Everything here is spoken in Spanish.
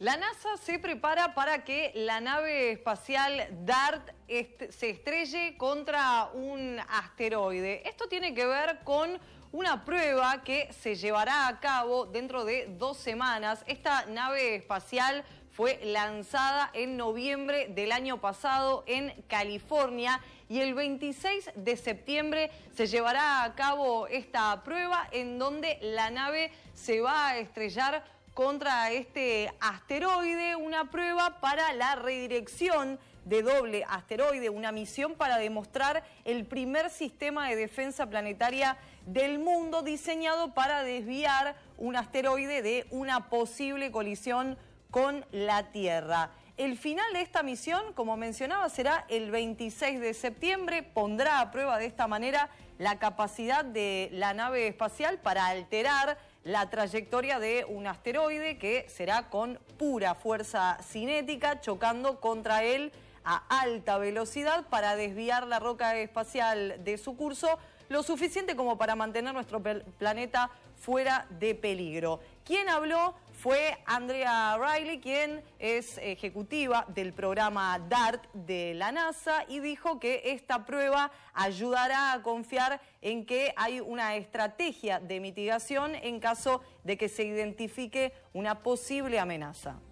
La NASA se prepara para que la nave espacial DART se estrelle contra un asteroide. Esto tiene que ver con una prueba que se llevará a cabo dentro de dos semanas. Esta nave espacial fue lanzada en noviembre del año pasado en California y el 26 de septiembre se llevará a cabo esta prueba en donde la nave se va a estrellar contra este asteroide, una prueba para la redirección de doble asteroide, una misión para demostrar el primer sistema de defensa planetaria del mundo diseñado para desviar un asteroide de una posible colisión con la Tierra. El final de esta misión, como mencionaba, será el 26 de septiembre. Pondrá a prueba de esta manera la capacidad de la nave espacial para alterar la trayectoria de un asteroide que será con pura fuerza cinética chocando contra él a alta velocidad para desviar la roca espacial de su curso lo suficiente como para mantener nuestro planeta fuera de peligro. Quien habló fue Andrea Riley, quien es ejecutiva del programa DART de la NASA y dijo que esta prueba ayudará a confiar en que hay una estrategia de mitigación en caso de que se identifique una posible amenaza.